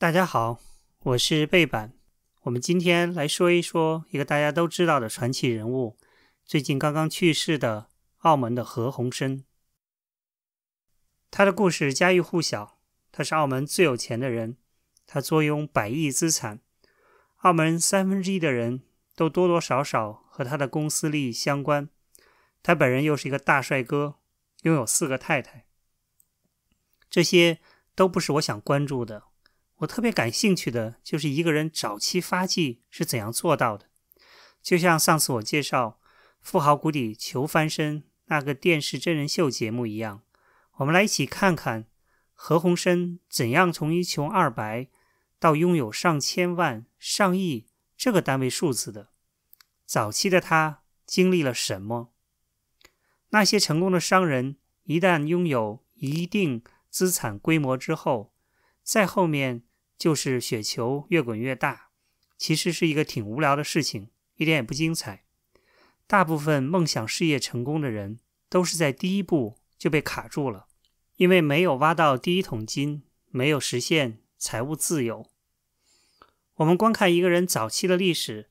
大家好，我是贝板。我们今天来说一说一个大家都知道的传奇人物，最近刚刚去世的澳门的何鸿燊。他的故事家喻户晓，他是澳门最有钱的人，他坐拥百亿资产，澳门三分之一的人都多多少少和他的公司利益相关。他本人又是一个大帅哥，拥有四个太太。这些都不是我想关注的。我特别感兴趣的就是一个人早期发迹是怎样做到的，就像上次我介绍富豪谷底求翻身那个电视真人秀节目一样，我们来一起看看何鸿燊怎样从一穷二白到拥有上千万、上亿这个单位数字的。早期的他经历了什么？那些成功的商人一旦拥有一定资产规模之后，在后面。就是雪球越滚越大，其实是一个挺无聊的事情，一点也不精彩。大部分梦想事业成功的人，都是在第一步就被卡住了，因为没有挖到第一桶金，没有实现财务自由。我们观看一个人早期的历史，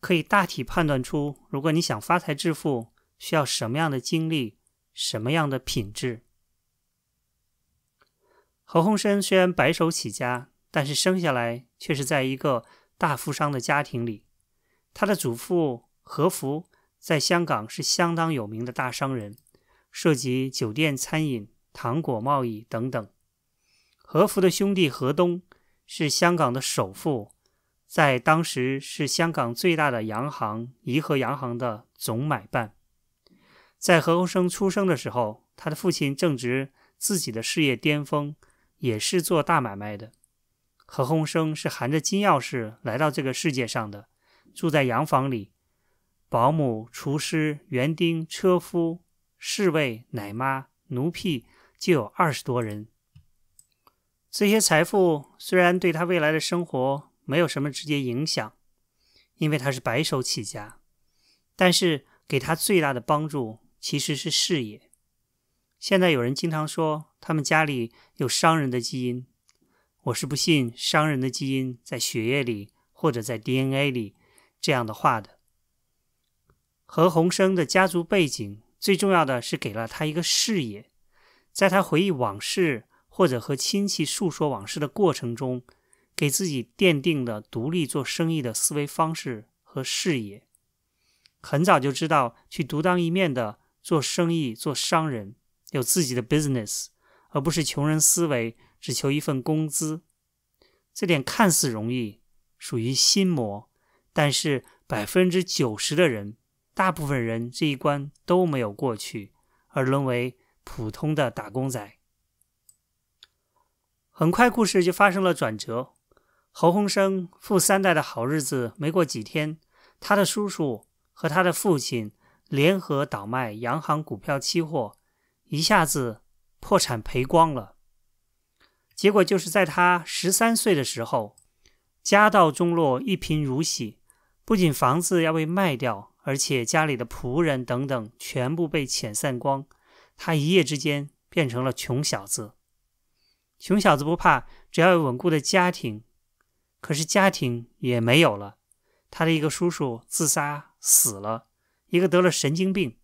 可以大体判断出，如果你想发财致富，需要什么样的经历，什么样的品质。何鸿燊虽然白手起家。但是生下来却是在一个大富商的家庭里。他的祖父何福在香港是相当有名的大商人，涉及酒店、餐饮、糖果贸易等等。何福的兄弟何东是香港的首富，在当时是香港最大的洋行怡和洋行的总买办。在何鸿生出生的时候，他的父亲正值自己的事业巅峰，也是做大买卖的。何鸿生是含着金钥匙来到这个世界上的，住在洋房里，保姆、厨师、园丁、车夫、侍卫、奶妈、奴婢就有二十多人。这些财富虽然对他未来的生活没有什么直接影响，因为他是白手起家，但是给他最大的帮助其实是事业。现在有人经常说，他们家里有商人的基因。我是不信商人的基因在血液里或者在 DNA 里这样的话的。何鸿生的家族背景最重要的是给了他一个视野，在他回忆往事或者和亲戚诉说往事的过程中，给自己奠定了独立做生意的思维方式和视野。很早就知道去独当一面的做生意做商人，有自己的 business，而不是穷人思维。只求一份工资，这点看似容易，属于心魔，但是百分之九十的人，大部分人这一关都没有过去，而沦为普通的打工仔。很快，故事就发生了转折。侯鸿生富三代的好日子没过几天，他的叔叔和他的父亲联合倒卖洋行股票期货，一下子破产赔光了。结果就是在他十三岁的时候，家道中落，一贫如洗。不仅房子要被卖掉，而且家里的仆人等等全部被遣散光。他一夜之间变成了穷小子。穷小子不怕，只要有稳固的家庭。可是家庭也没有了。他的一个叔叔自杀死了，一个得了神经病。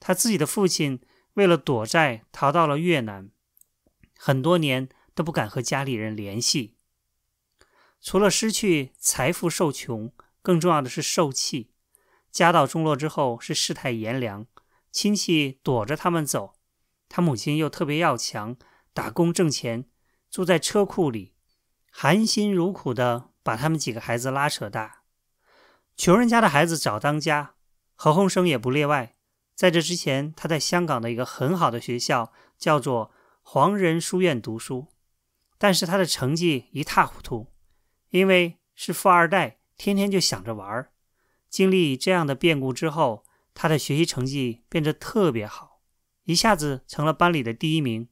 他自己的父亲为了躲债逃到了越南，很多年。都不敢和家里人联系，除了失去财富受穷，更重要的是受气。家道中落之后是世态炎凉，亲戚躲着他们走。他母亲又特别要强，打工挣钱，住在车库里，含辛茹苦的把他们几个孩子拉扯大。穷人家的孩子早当家，何鸿生也不例外。在这之前，他在香港的一个很好的学校，叫做黄仁书院读书。但是他的成绩一塌糊涂，因为是富二代，天天就想着玩儿。经历这样的变故之后，他的学习成绩变得特别好，一下子成了班里的第一名。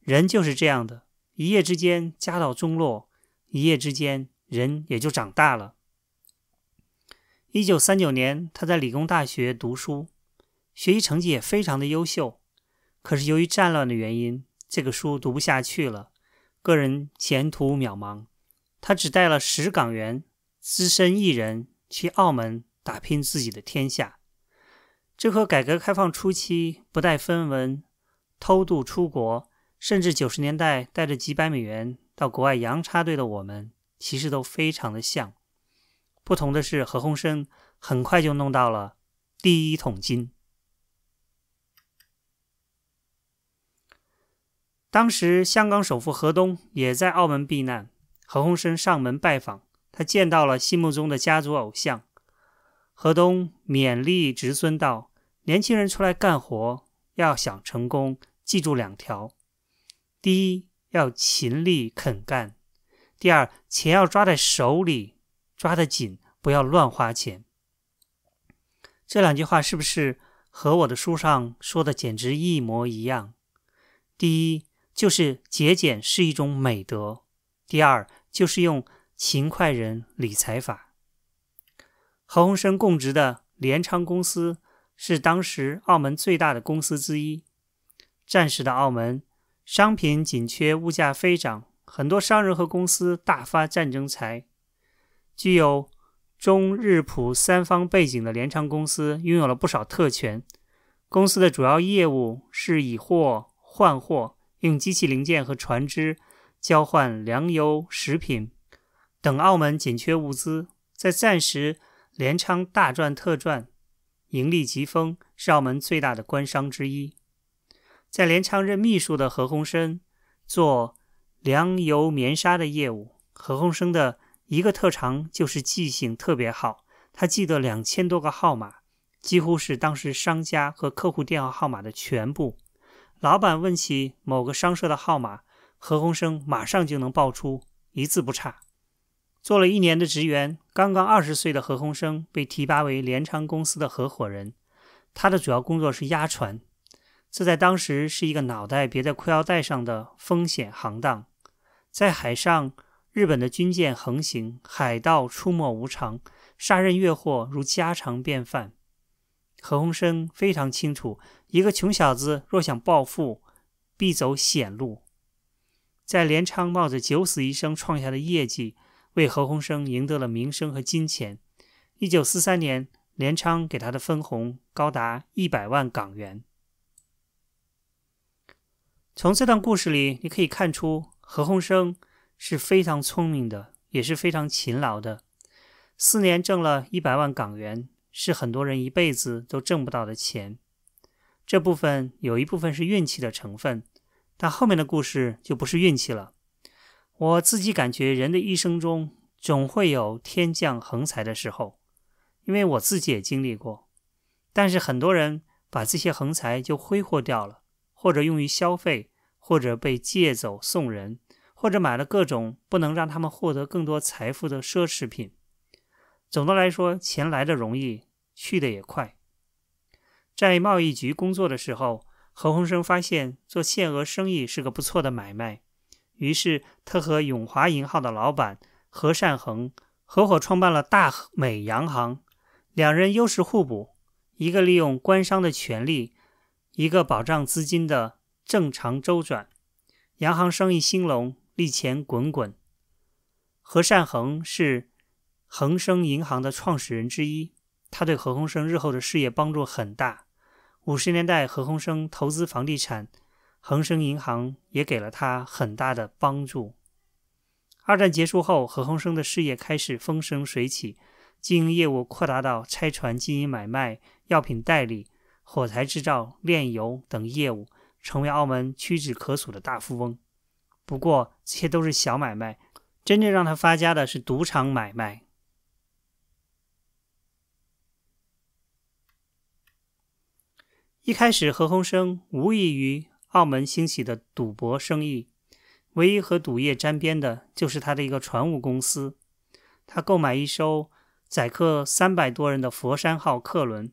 人就是这样的一夜之间家道中落，一夜之间人也就长大了。一九三九年，他在理工大学读书，学习成绩也非常的优秀。可是由于战乱的原因，这个书读不下去了。个人前途渺茫，他只带了十港元，资深艺人去澳门打拼自己的天下。这和改革开放初期不带分文偷渡出国，甚至九十年代带着几百美元到国外洋插队的我们，其实都非常的像。不同的是，何鸿燊很快就弄到了第一桶金。当时，香港首富何东也在澳门避难。何鸿燊上门拜访，他见到了心目中的家族偶像何东，勉励侄孙道：“年轻人出来干活，要想成功，记住两条：第一，要勤力肯干；第二，钱要抓在手里，抓得紧，不要乱花钱。”这两句话是不是和我的书上说的简直一模一样？第一。就是节俭是一种美德。第二，就是用勤快人理财法。何鸿燊供职的联昌公司是当时澳门最大的公司之一。战时的澳门商品紧缺，物价飞涨，很多商人和公司大发战争财。具有中日普三方背景的联昌公司拥有了不少特权。公司的主要业务是以货换货。用机器零件和船只交换粮油、食品等澳门紧缺物资，在暂时联昌大赚特赚，盈利极丰，是澳门最大的官商之一。在联昌任秘书的何鸿燊做粮油、棉纱的业务。何鸿燊的一个特长就是记性特别好，他记得两千多个号码，几乎是当时商家和客户电话号码的全部。老板问起某个商社的号码，何鸿生马上就能报出，一字不差。做了一年的职员，刚刚二十岁的何鸿生被提拔为联昌公司的合伙人。他的主要工作是押船，这在当时是一个脑袋别在裤腰带上的风险行当。在海上，日本的军舰横行，海盗出没无常，杀人越货如家常便饭。何鸿燊非常清楚，一个穷小子若想暴富，必走险路。在联昌冒着九死一生创下的业绩，为何鸿生赢得了名声和金钱。一九四三年，联昌给他的分红高达一百万港元。从这段故事里，你可以看出何鸿燊是非常聪明的，也是非常勤劳的。四年挣了一百万港元。是很多人一辈子都挣不到的钱，这部分有一部分是运气的成分，但后面的故事就不是运气了。我自己感觉人的一生中总会有天降横财的时候，因为我自己也经历过。但是很多人把这些横财就挥霍掉了，或者用于消费，或者被借走送人，或者买了各种不能让他们获得更多财富的奢侈品。总的来说，钱来的容易，去的也快。在贸易局工作的时候，何鸿生发现做限额生意是个不错的买卖，于是他和永华银号的老板何善衡合伙创办了大美洋行，两人优势互补，一个利用官商的权利，一个保障资金的正常周转，洋行生意兴隆，利钱滚滚。何善衡是。恒生银行的创始人之一，他对何鸿生日后的事业帮助很大。五十年代，何鸿生投资房地产，恒生银行也给了他很大的帮助。二战结束后，何鸿生的事业开始风生水起，经营业务扩大到拆船、经营买卖、药品代理、火柴制造、炼油等业务，成为澳门屈指可数的大富翁。不过，这些都是小买卖，真正让他发家的是赌场买卖。一开始，何鸿生无异于澳门兴起的赌博生意，唯一和赌业沾边的就是他的一个船务公司。他购买一艘载客三百多人的“佛山号”客轮，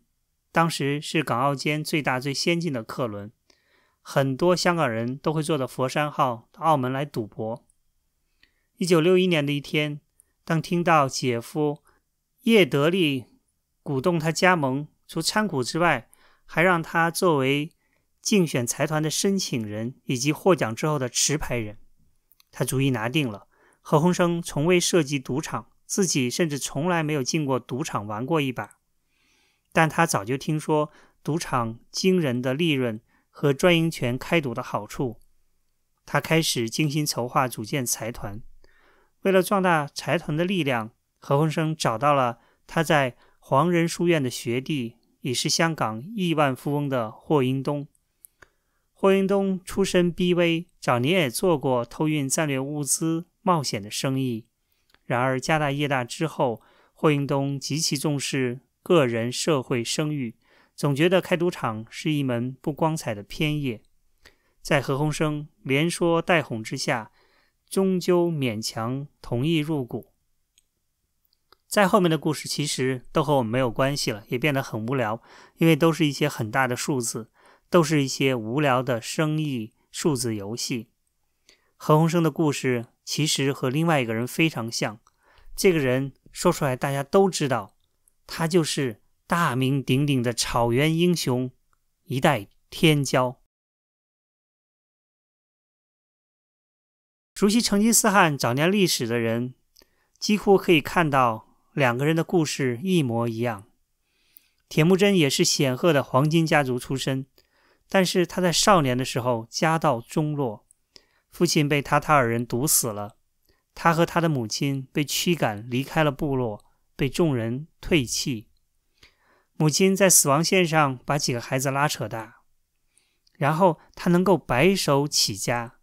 当时是港澳间最大最先进的客轮，很多香港人都会坐到“佛山号”到澳门来赌博。1961年的一天，当听到姐夫叶德利鼓动他加盟，除参股之外，还让他作为竞选财团的申请人，以及获奖之后的持牌人，他逐一拿定了。何鸿生从未涉及赌场，自己甚至从来没有进过赌场玩过一把。但他早就听说赌场惊人的利润和专营权开赌的好处，他开始精心筹划组建财团。为了壮大财团的力量，何鸿生找到了他在黄仁书院的学弟。已是香港亿万富翁的霍英东。霍英东出身卑微，早年也做过偷运战略物资冒险的生意。然而家大业大之后，霍英东极其重视个人社会声誉，总觉得开赌场是一门不光彩的偏业。在何鸿生连说带哄之下，终究勉强同意入股。在后面的故事其实都和我们没有关系了，也变得很无聊，因为都是一些很大的数字，都是一些无聊的生意数字游戏。何鸿生的故事其实和另外一个人非常像，这个人说出来大家都知道，他就是大名鼎鼎的草原英雄一代天骄。熟悉成吉思汗早年历史的人，几乎可以看到。两个人的故事一模一样。铁木真也是显赫的黄金家族出身，但是他在少年的时候家道中落，父亲被塔塔尔人毒死了，他和他的母亲被驱赶离开了部落，被众人唾弃。母亲在死亡线上把几个孩子拉扯大，然后他能够白手起家，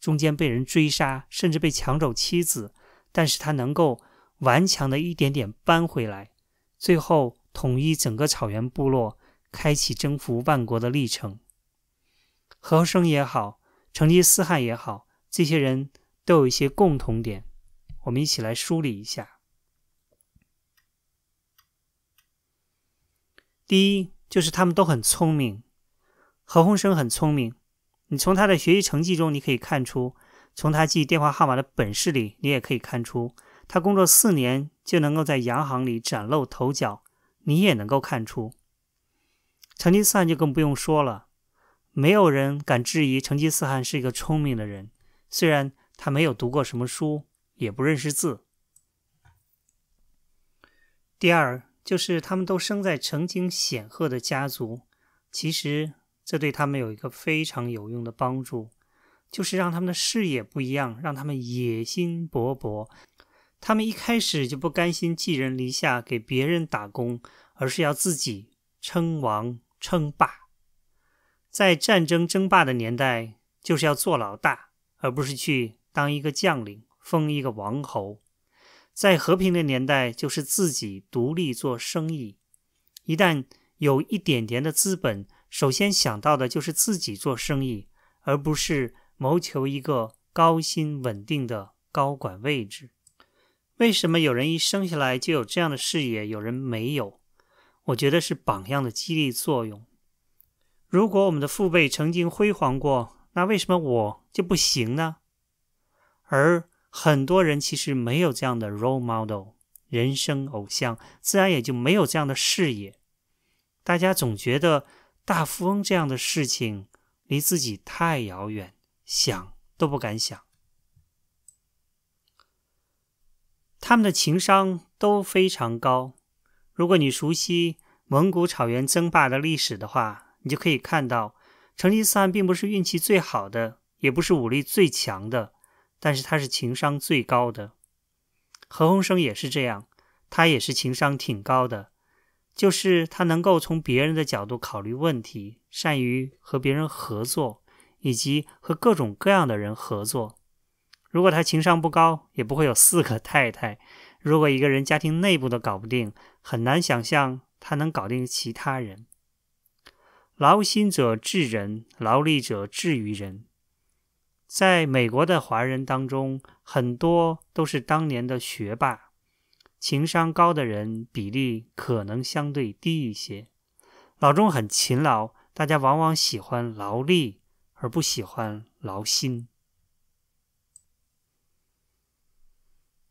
中间被人追杀，甚至被抢走妻子，但是他能够。顽强的一点点搬回来，最后统一整个草原部落，开启征服万国的历程。和珅也好，成吉思汗也好，这些人都有一些共同点。我们一起来梳理一下：第一，就是他们都很聪明。鸿珅很聪明，你从他的学习成绩中你可以看出，从他记电话号码的本事里你也可以看出。他工作四年就能够在洋行里崭露头角，你也能够看出。成吉思汗就更不用说了，没有人敢质疑成吉思汗是一个聪明的人，虽然他没有读过什么书，也不认识字。第二，就是他们都生在曾经显赫的家族，其实这对他们有一个非常有用的帮助，就是让他们的视野不一样，让他们野心勃勃。他们一开始就不甘心寄人篱下，给别人打工，而是要自己称王称霸。在战争争霸的年代，就是要做老大，而不是去当一个将领、封一个王侯。在和平的年代，就是自己独立做生意。一旦有一点点的资本，首先想到的就是自己做生意，而不是谋求一个高薪稳定的高管位置。为什么有人一生下来就有这样的视野，有人没有？我觉得是榜样的激励作用。如果我们的父辈曾经辉煌过，那为什么我就不行呢？而很多人其实没有这样的 role model，人生偶像，自然也就没有这样的视野。大家总觉得大富翁这样的事情离自己太遥远，想都不敢想。他们的情商都非常高。如果你熟悉蒙古草原争霸的历史的话，你就可以看到，成吉思汗并不是运气最好的，也不是武力最强的，但是他是情商最高的。何鸿生也是这样，他也是情商挺高的，就是他能够从别人的角度考虑问题，善于和别人合作，以及和各种各样的人合作。如果他情商不高，也不会有四个太太。如果一个人家庭内部都搞不定，很难想象他能搞定其他人。劳心者治人，劳力者治于人。在美国的华人当中，很多都是当年的学霸，情商高的人比例可能相对低一些。老钟很勤劳，大家往往喜欢劳力而不喜欢劳心。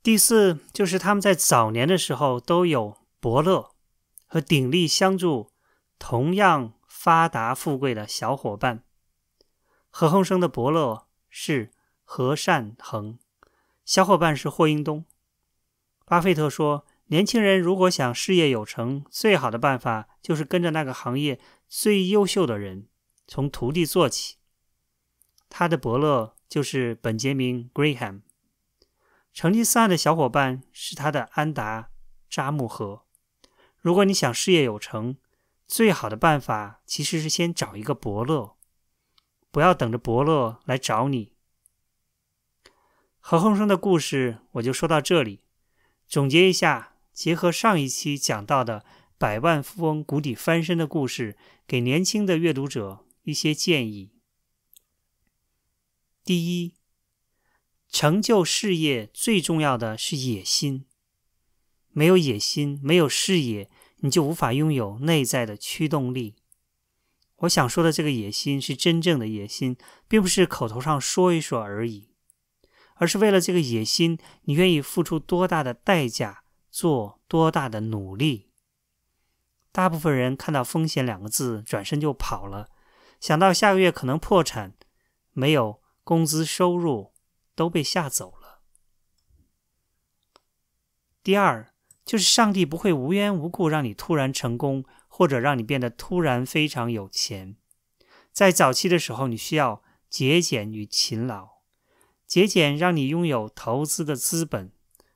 第四就是他们在早年的时候都有伯乐和鼎力相助，同样发达富贵的小伙伴。何鸿生的伯乐是何善衡，小伙伴是霍英东。巴菲特说，年轻人如果想事业有成，最好的办法就是跟着那个行业最优秀的人，从徒弟做起。他的伯乐就是本杰明·格雷厄姆。成吉思汗的小伙伴是他的安达扎木合。如果你想事业有成，最好的办法其实是先找一个伯乐，不要等着伯乐来找你。何鸿生的故事我就说到这里。总结一下，结合上一期讲到的百万富翁谷底翻身的故事，给年轻的阅读者一些建议。第一，成就事业最重要的是野心。没有野心，没有视野，你就无法拥有内在的驱动力。我想说的这个野心是真正的野心，并不是口头上说一说而已，而是为了这个野心，你愿意付出多大的代价，做多大的努力。大部分人看到“风险”两个字，转身就跑了。想到下个月可能破产，没有工资收入。都被吓走了。第二，就是上帝不会无缘无故让你突然成功，或者让你变得突然非常有钱。在早期的时候，你需要节俭与勤劳。节俭让你拥有投资的资本，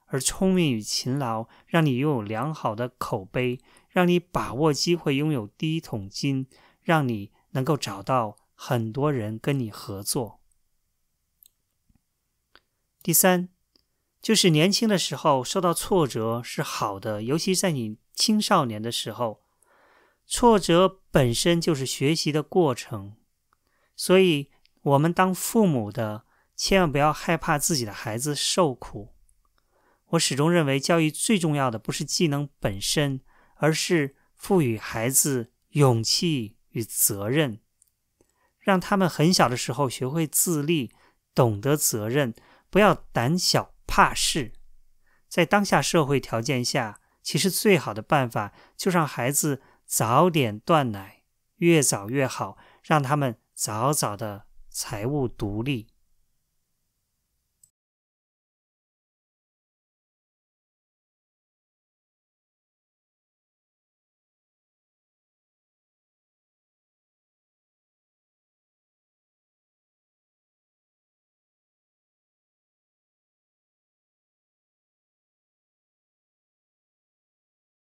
而聪明与勤劳让你拥有良好的口碑，让你把握机会拥有第一桶金，让你能够找到很多人跟你合作。第三，就是年轻的时候受到挫折是好的，尤其在你青少年的时候，挫折本身就是学习的过程。所以，我们当父母的千万不要害怕自己的孩子受苦。我始终认为，教育最重要的不是技能本身，而是赋予孩子勇气与责任，让他们很小的时候学会自立，懂得责任。不要胆小怕事，在当下社会条件下，其实最好的办法就让孩子早点断奶，越早越好，让他们早早的财务独立。